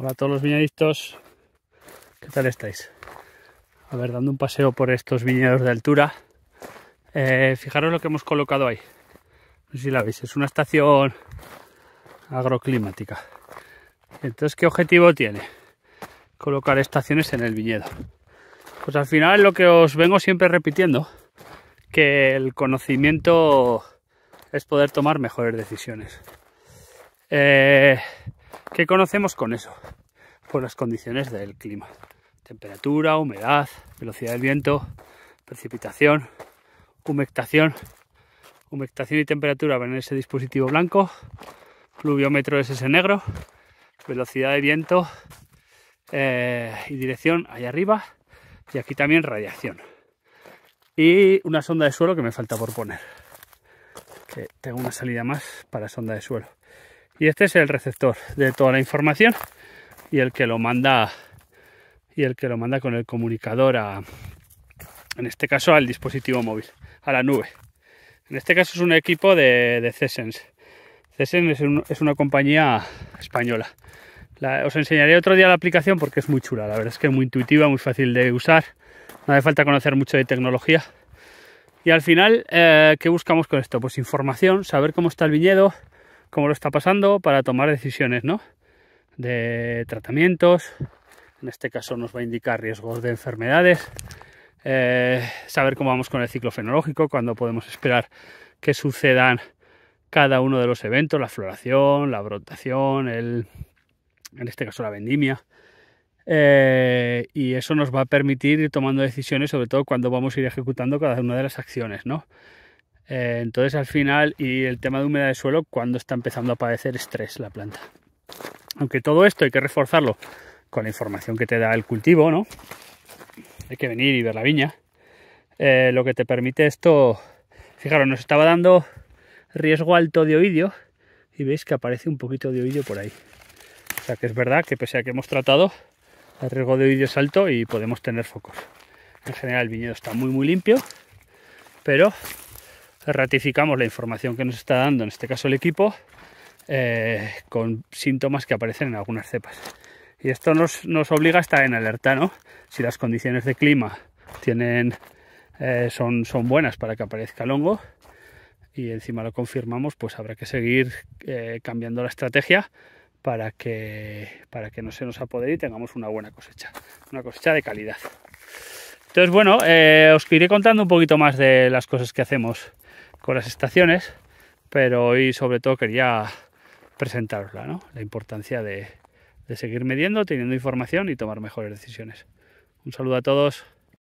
Hola a todos los viñeditos, ¿qué tal estáis? A ver, dando un paseo por estos viñedos de altura. Eh, fijaros lo que hemos colocado ahí. No sé si la veis, es una estación agroclimática. Entonces, ¿qué objetivo tiene? Colocar estaciones en el viñedo. Pues al final lo que os vengo siempre repitiendo, que el conocimiento es poder tomar mejores decisiones. Eh, ¿Qué conocemos con eso? por pues las condiciones del clima. Temperatura, humedad, velocidad del viento, precipitación, humectación. Humectación y temperatura van en ese dispositivo blanco. Pluviómetro es ese negro. Velocidad de viento eh, y dirección allá arriba. Y aquí también radiación. Y una sonda de suelo que me falta por poner. Que tengo una salida más para sonda de suelo. Y este es el receptor de toda la información y el que lo manda y el que lo manda con el comunicador a, en este caso al dispositivo móvil, a la nube. En este caso es un equipo de, de Cessens. Cessens es, una compañía española. os enseñaré otro día la aplicación porque es muy chula, la verdad es que es muy intuitiva, muy fácil de usar, no hace falta conocer mucho de tecnología. Y al final, eh, ¿qué buscamos con esto? Pues información, saber cómo está el viñedo, cómo lo está pasando para tomar decisiones, ¿no? De tratamientos, en este caso nos va a indicar riesgos de enfermedades, eh, saber cómo vamos con el ciclo fenológico, cuándo podemos esperar que sucedan cada uno de los eventos, la floración, la brotación, el, en este caso la vendimia. Eh, y eso nos va a permitir ir tomando decisiones, sobre todo cuando vamos a ir ejecutando cada una de las acciones, ¿no? Eh, entonces al final, y el tema de humedad de suelo, cuando está empezando a padecer estrés la planta. Aunque todo esto hay que reforzarlo con la información que te da el cultivo, ¿no? Hay que venir y ver la viña. Eh, lo que te permite esto, fijaros, nos estaba dando riesgo alto de oidio y veis que aparece un poquito de oídio por ahí. O sea que es verdad que pese a que hemos tratado, el riesgo de oidio es alto y podemos tener focos. En general el viñedo está muy muy limpio, pero ratificamos la información que nos está dando, en este caso el equipo, eh, con síntomas que aparecen en algunas cepas. Y esto nos, obliga a estar en alerta, ¿no? Si las condiciones de clima tienen, eh, son, son buenas para que aparezca el hongo y encima lo confirmamos, pues habrá que seguir eh, cambiando la estrategia para que, para que no se nos apodere y tengamos una buena cosecha, una cosecha de calidad. Entonces, bueno, os iré contando un poquito más de las cosas que hacemos con las estaciones, pero hoy sobre todo quería presentarosla, ¿no? La importancia de, de seguir midiendo, teniendo información y tomar mejores decisiones. Un saludo a todos.